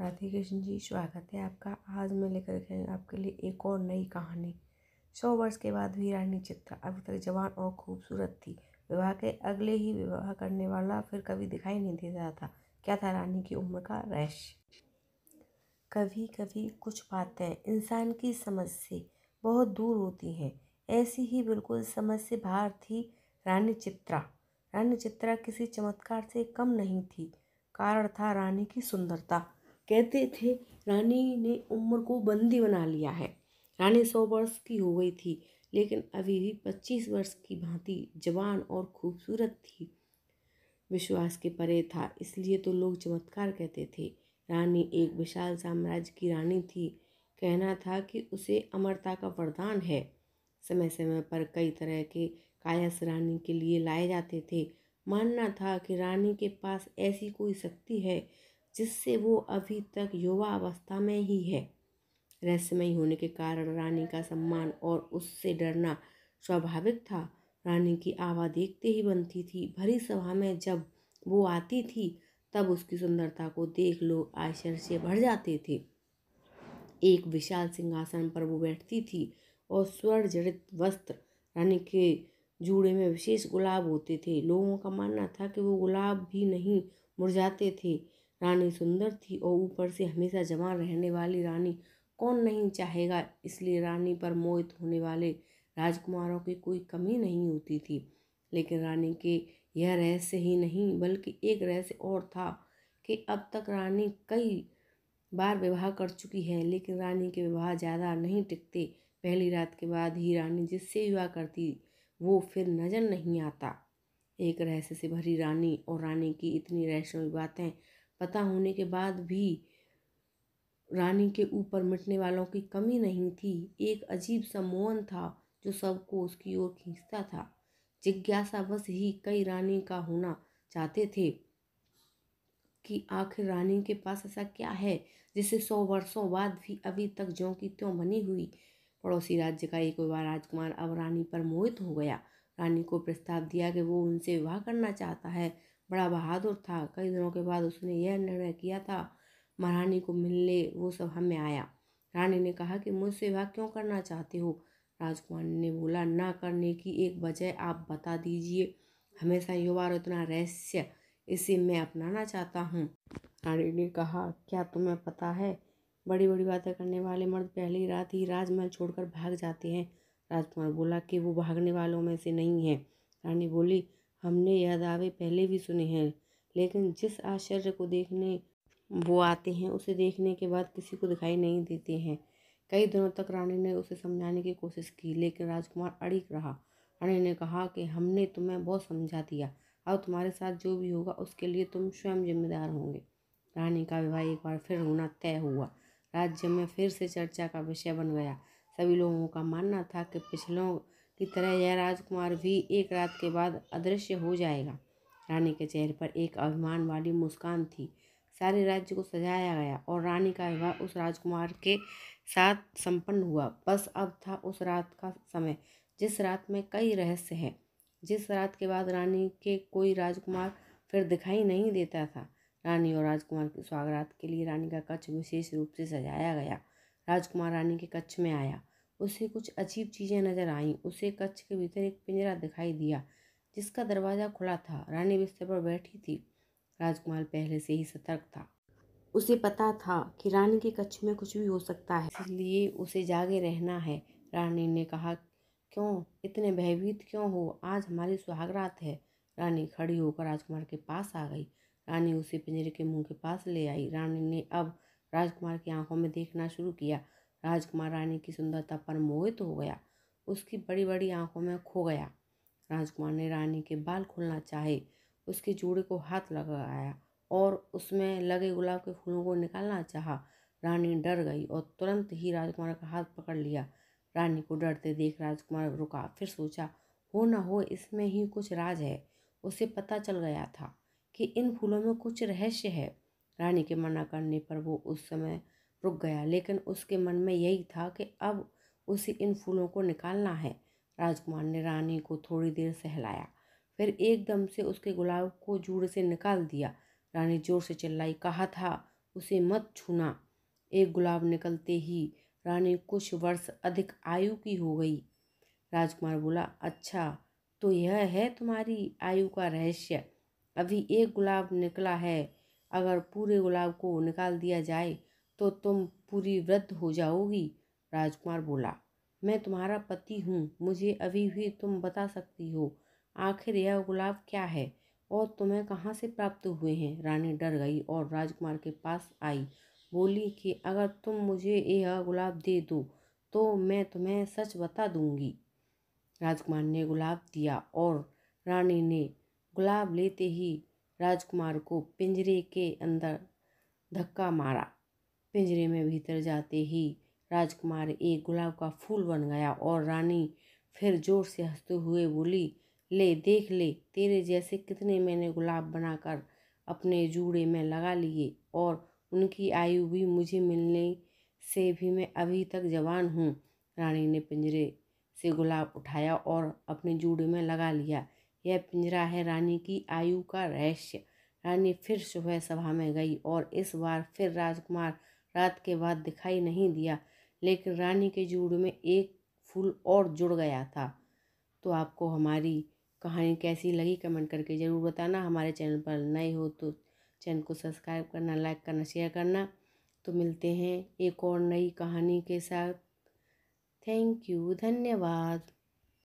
राधे कृष्ण जी स्वागत है आपका आज मैं लेकर के आपके लिए एक और नई कहानी सौ वर्ष के बाद भी रानी चित्रा अभी तक जवान और खूबसूरत थी विवाह के अगले ही विवाह करने वाला फिर कभी दिखाई नहीं दे रहा था क्या था रानी की उम्र का रहस्य कभी कभी कुछ बातें इंसान की समझ से बहुत दूर होती हैं ऐसी ही बिल्कुल समझ से बाहर थी रानी चित्रा रानी चित्रा किसी चमत्कार से कम नहीं थी कारण था रानी की सुंदरता कहते थे रानी ने उम्र को बंदी बना लिया है रानी सौ वर्ष की हो गई थी लेकिन अभी भी पच्चीस वर्ष की भांति जवान और खूबसूरत थी विश्वास के परे था इसलिए तो लोग चमत्कार कहते थे रानी एक विशाल साम्राज्य की रानी थी कहना था कि उसे अमरता का वरदान है समय समय पर कई तरह के कायस रानी के लिए लाए जाते थे मानना था कि रानी के पास ऐसी कोई शक्ति है जिससे वो अभी तक युवा अवस्था में ही है रहस्यमयी होने के कारण रानी का सम्मान और उससे डरना स्वाभाविक था रानी की आवा देखते ही बनती थी भरी सभा में जब वो आती थी तब उसकी सुंदरता को देख लोग आश्चर्य से भर जाते थे एक विशाल सिंहासन पर वो बैठती थी और स्वर्ण जड़ित वस्त्र रानी के जूड़े में विशेष गुलाब होते थे लोगों का मानना था कि वो गुलाब भी नहीं मुरझाते थे रानी सुंदर थी और ऊपर से हमेशा जमा रहने वाली रानी कौन नहीं चाहेगा इसलिए रानी पर मोहित होने वाले राजकुमारों की कोई कमी नहीं होती थी लेकिन रानी के यह रहस्य ही नहीं बल्कि एक रहस्य और था कि अब तक रानी कई बार विवाह कर चुकी है लेकिन रानी के विवाह ज़्यादा नहीं टिकते पहली रात के बाद ही रानी जिससे विवाह करती वो फिर नज़र नहीं आता एक रहस्य से भरी रानी और रानी की इतनी रहस्यमय बातें पता होने के बाद भी रानी के ऊपर मिटने वालों की कमी नहीं थी एक अजीब सा मोहन था जो सबको उसकी ओर खींचता था जिज्ञासा बस ही कई रानी का होना चाहते थे कि आखिर रानी के पास ऐसा क्या है जिसे सौ वर्षों बाद भी अभी तक ज्यों की त्यों बनी हुई पड़ोसी राज्य का एक विवाह राजकुमार अब रानी पर मोहित हो गया रानी को प्रस्ताव दिया कि वो उनसे विवाह करना चाहता है बड़ा बहादुर था कई दिनों के बाद उसने यह निर्णय किया था महारानी को मिलने वो सब हमें आया रानी ने कहा कि मुझसे वह क्यों करना चाहते हो राजकुमार ने बोला ना करने की एक वजह आप बता दीजिए हमेशा युवा इतना रहस्य इसे मैं अपनाना चाहता हूँ रानी ने कहा क्या तुम्हें पता है बड़ी बड़ी बातें करने वाले मर्द पहली रात ही राजमहल छोड़कर भाग जाते हैं राजकुमार बोला कि वो भागने वालों में से नहीं है रानी बोली हमने यह दावे पहले भी सुने हैं लेकिन जिस आश्चर्य को देखने वो आते हैं उसे देखने के बाद किसी को दिखाई नहीं देते हैं कई दिनों तक रानी ने उसे समझाने की कोशिश की लेकिन राजकुमार अड़िक रहा रानी ने कहा कि हमने तुम्हें बहुत समझा दिया अब तुम्हारे साथ जो भी होगा उसके लिए तुम स्वयं जिम्मेदार होंगे रानी का विवाह एक बार फिर होना तय हुआ राज्य में फिर से चर्चा का विषय बन गया सभी लोगों का मानना था कि पिछलों की तरह यह राजकुमार भी एक रात के बाद अदृश्य हो जाएगा रानी के चेहरे पर एक अभिमान वाली मुस्कान थी सारे राज्य को सजाया गया और रानी का विवाह उस राजकुमार के साथ संपन्न हुआ बस अब था उस रात का समय जिस रात में कई रहस्य हैं जिस रात के बाद रानी के कोई राजकुमार फिर दिखाई नहीं देता था रानी और राजकुमार की स्वागत के लिए रानी का कक्ष विशेष रूप से सजाया गया राजकुमार रानी के कक्ष में आया उसे कुछ अजीब चीज़ें नजर आईं उसे कच्छ के भीतर एक पिंजरा दिखाई दिया जिसका दरवाज़ा खुला था रानी बिस्तर पर बैठी थी राजकुमार पहले से ही सतर्क था उसे पता था कि रानी के कच्छ में कुछ भी हो सकता है इसलिए उसे जागे रहना है रानी ने कहा क्यों इतने भयभीत क्यों हो आज हमारी सुहागरात है रानी खड़ी होकर राजकुमार के पास आ गई रानी उसे पिंजरे के मुंह के पास ले आई रानी ने अब राजकुमार की आंखों में देखना शुरू किया राजकुमार रानी की सुंदरता पर मोहित हो गया उसकी बड़ी बड़ी आंखों में खो गया राजकुमार ने रानी के बाल खोलना चाहे उसके जूड़े को हाथ लगाया और उसमें लगे गुलाब के फूलों को निकालना चाहा रानी डर गई और तुरंत ही राजकुमार का हाथ पकड़ लिया रानी को डरते देख राजकुमार रुका फिर सोचा हो ना हो इसमें ही कुछ राज है उसे पता चल गया था कि इन फूलों में कुछ रहस्य है रानी के मना करने पर वो उस समय रुक गया लेकिन उसके मन में यही था कि अब उसे इन फूलों को निकालना है राजकुमार ने रानी को थोड़ी देर सहलाया फिर एकदम से उसके गुलाब को जूड़ से निकाल दिया रानी जोर से चिल्लाई कहा था उसे मत छूना एक गुलाब निकलते ही रानी कुछ वर्ष अधिक आयु की हो गई राजकुमार बोला अच्छा तो यह है तुम्हारी आयु का रहस्य अभी एक गुलाब निकला है अगर पूरे गुलाब को निकाल दिया जाए तो तुम पूरी वृद्ध हो जाओगी राजकुमार बोला मैं तुम्हारा पति हूँ मुझे अभी भी तुम बता सकती हो आखिर यह गुलाब क्या है और तुम्हें कहाँ से प्राप्त हुए हैं रानी डर गई और राजकुमार के पास आई बोली कि अगर तुम मुझे यह गुलाब दे दो तो मैं तुम्हें सच बता दूंगी राजकुमार ने गुलाब दिया और रानी ने गुलाब लेते ही राजकुमार को पिंजरे के अंदर धक्का मारा पिंजरे में भीतर जाते ही राजकुमार एक गुलाब का फूल बन गया और रानी फिर जोर से हंसते हुए बोली ले देख ले तेरे जैसे कितने मैंने गुलाब बनाकर अपने जूड़े में लगा लिए और उनकी आयु भी मुझे मिलने से भी मैं अभी तक जवान हूँ रानी ने पिंजरे से गुलाब उठाया और अपने जूड़े में लगा लिया यह पिंजरा है रानी की आयु का रहस्य रानी फिर सुबह सभा में गई और इस बार फिर राजकुमार रात के बाद दिखाई नहीं दिया लेकिन रानी के जूड़ में एक फूल और जुड़ गया था तो आपको हमारी कहानी कैसी लगी कमेंट करके ज़रूर बताना हमारे चैनल पर नए हो तो चैनल को सब्सक्राइब करना लाइक करना शेयर करना तो मिलते हैं एक और नई कहानी के साथ थैंक यू धन्यवाद